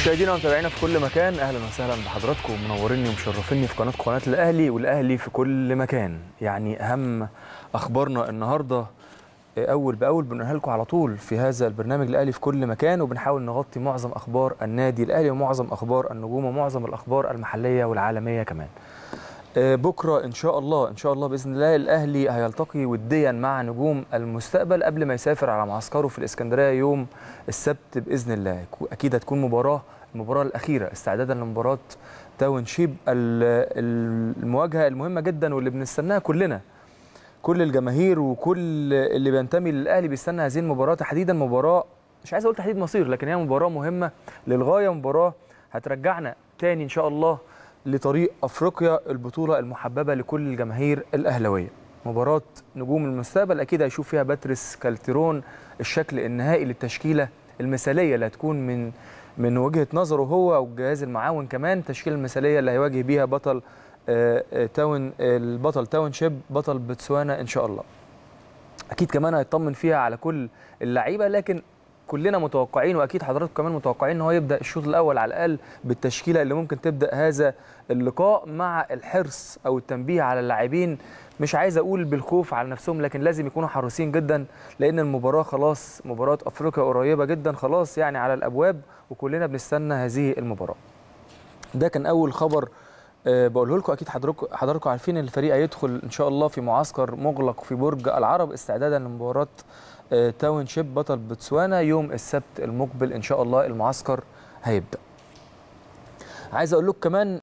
مشاهدينا ومتابعينا في كل مكان اهلا وسهلا بحضراتكم منوريني ومشرفيني في قناه قناه الاهلي والاهلي في كل مكان يعني اهم اخبارنا النهارده آه، اول باول بنقولها لكم على طول في هذا البرنامج الاهلي في كل مكان وبنحاول نغطي معظم اخبار النادي الاهلي ومعظم اخبار النجوم ومعظم الاخبار المحليه والعالميه كمان آه، بكره ان شاء الله ان شاء الله باذن الله الاهلي هيلتقي وديا مع نجوم المستقبل قبل ما يسافر على معسكره في الاسكندريه يوم السبت باذن الله اكيد هتكون مباراه المباراه الاخيره استعدادا لمباراه تاون شيب المواجهه المهمه جدا واللي بنستناها كلنا كل الجماهير وكل اللي بينتمي للاهلي بيستنى هذه المباراه تحديدا مباراه مش عايز اقول تحديد مصير لكن هي مباراه مهمه للغايه مباراه هترجعنا تاني ان شاء الله لطريق افريقيا البطوله المحببه لكل الجماهير الاهلاويه مباراه نجوم المستقبل اكيد هيشوف فيها باتريس كالتيرون الشكل النهائي للتشكيله المثاليه اللي هتكون من من وجهه نظره هو والجهاز المعاون كمان التشكيله المثاليه اللي هيواجه بيها بطل آه، آه، تاون البطل تاون شيب بطل بوتسوانا ان شاء الله اكيد كمان هيطمن فيها على كل اللعيبه لكن كلنا متوقعين واكيد حضراتكم كمان متوقعين ان هو يبدا الشوط الاول على الاقل بالتشكيله اللي ممكن تبدا هذا اللقاء مع الحرص او التنبيه على اللاعبين مش عايز اقول بالخوف على نفسهم لكن لازم يكونوا حريصين جدا لان المباراه خلاص مباراه افريقيا قريبه جدا خلاص يعني على الابواب وكلنا بنستنى هذه المباراه ده كان اول خبر آه، بقوله لكم اكيد حضراتكم حضراتكم عارفين ان الفريق هيدخل ان شاء الله في معسكر مغلق في برج العرب استعدادا لمباراه آه، تاون شيب بطل بوتسوانا يوم السبت المقبل ان شاء الله المعسكر هيبدا عايز اقول لكم كمان